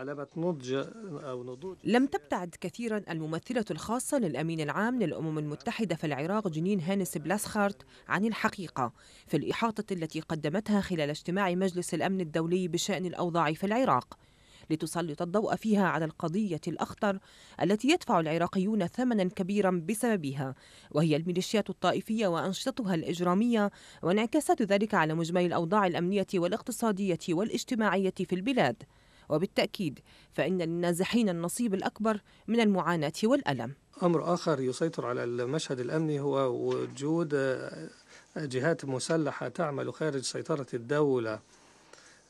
علامة نضج أو نضوج لم تبتعد كثيرا الممثلة الخاصة للأمين العام للأمم المتحدة في العراق جنين هانس بلاسخارت عن الحقيقة في الإحاطة التي قدمتها خلال اجتماع مجلس الأمن الدولي بشأن الأوضاع في العراق لتسلط الضوء فيها على القضية الأخطر التي يدفع العراقيون ثمنا كبيرا بسببها وهي الميليشيات الطائفية وأنشطتها الإجرامية وانعكاسات ذلك على مجمل الأوضاع الأمنية والاقتصادية والاجتماعية في البلاد وبالتأكيد فإن النازحين النصيب الأكبر من المعاناة والألم أمر آخر يسيطر على المشهد الأمني هو وجود آه، جهات مسلحة تعمل خارج سيطرة الدولة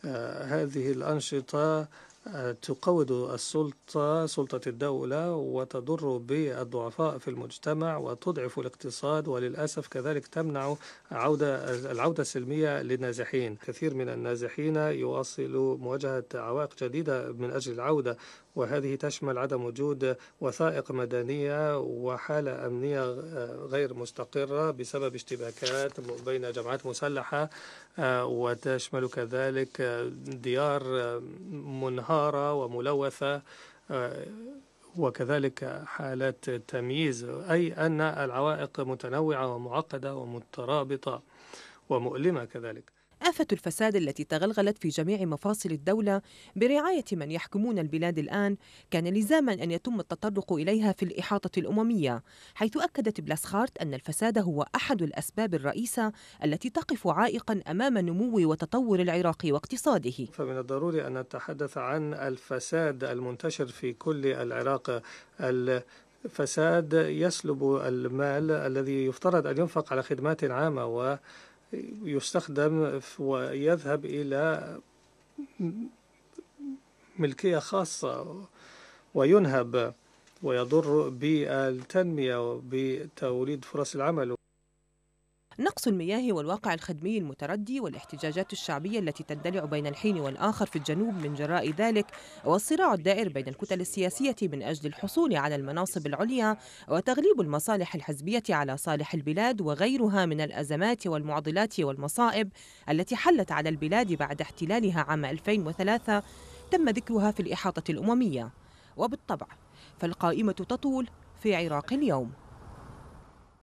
آه، هذه الأنشطة تقود السلطة سلطة الدولة وتضر بالضعفاء في المجتمع وتضعف الاقتصاد وللأسف كذلك تمنع عودة العودة السلمية للنازحين كثير من النازحين يواصلوا مواجهة عوائق جديدة من أجل العودة وهذه تشمل عدم وجود وثائق مدنية وحالة أمنية غير مستقرة بسبب اشتباكات بين جماعات مسلحة آه، وتشمل كذلك ديار منهارة وملوثة آه، وكذلك حالات تمييز أي أن العوائق متنوعة ومعقدة ومترابطة ومؤلمة كذلك آفة الفساد التي تغلغلت في جميع مفاصل الدولة برعاية من يحكمون البلاد الآن كان لزاما أن يتم التطرق إليها في الإحاطة الأممية حيث أكدت بلاسخارت أن الفساد هو أحد الأسباب الرئيسة التي تقف عائقا أمام نمو وتطور العراق واقتصاده فمن الضروري أن نتحدث عن الفساد المنتشر في كل العراق فساد يسلب المال الذي يفترض أن ينفق على خدمات عامة و يستخدم ويذهب إلى ملكية خاصة وينهب ويضر بالتنمية وبتوليد فرص العمل نقص المياه والواقع الخدمي المتردي والاحتجاجات الشعبية التي تندلع بين الحين والآخر في الجنوب من جراء ذلك والصراع الدائر بين الكتل السياسية من أجل الحصول على المناصب العليا وتغليب المصالح الحزبية على صالح البلاد وغيرها من الأزمات والمعضلات والمصائب التي حلت على البلاد بعد احتلالها عام 2003 تم ذكرها في الإحاطة الأممية وبالطبع فالقائمة تطول في عراق اليوم